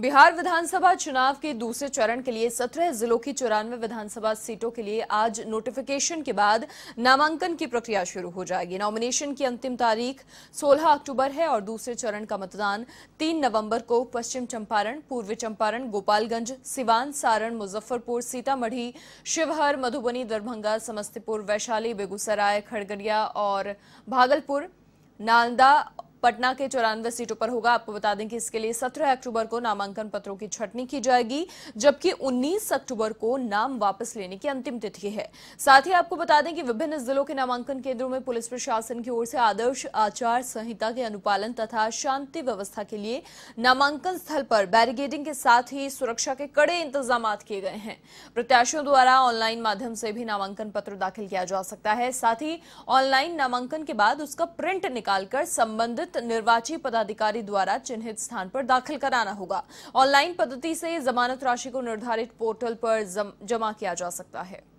बिहार विधानसभा चुनाव के दूसरे चरण के लिए 17 जिलों की चौरानवे विधानसभा सीटों के लिए आज नोटिफिकेशन के बाद नामांकन की प्रक्रिया शुरू हो जाएगी नॉमिनेशन की अंतिम तारीख 16 अक्टूबर है और दूसरे चरण का मतदान 3 नवंबर को पश्चिम चंपारण पूर्वी चंपारण गोपालगंज सिवान सारण मुजफ्फरपुर सीतामढ़ी शिवहर मधुबनी दरभंगा समस्तीपुर वैशाली बेगूसराय खड़गड़िया और भागलपुर नालंदा पटना के चौरानवे सीटों पर होगा आपको बता दें कि इसके लिए 17 अक्टूबर को नामांकन पत्रों की छटनी की जाएगी जबकि 19 अक्टूबर को नाम वापस लेने की अंतिम तिथि है साथ ही आपको बता दें कि विभिन्न जिलों के नामांकन केंद्रों में पुलिस प्रशासन की ओर से आदर्श आचार संहिता के अनुपालन तथा शांति व्यवस्था के लिए नामांकन स्थल पर बैरिगेडिंग के साथ ही सुरक्षा के कड़े इंतजाम किए गए हैं प्रत्याशियों द्वारा ऑनलाइन माध्यम से भी नामांकन पत्र दाखिल किया जा सकता है साथ ही ऑनलाइन नामांकन के बाद उसका प्रिंट निकालकर संबंधित संबंधित निर्वाची पदाधिकारी द्वारा चिन्हित स्थान पर दाखिल कराना होगा ऑनलाइन पद्धति से जमानत राशि को निर्धारित पोर्टल पर जम, जमा किया जा सकता है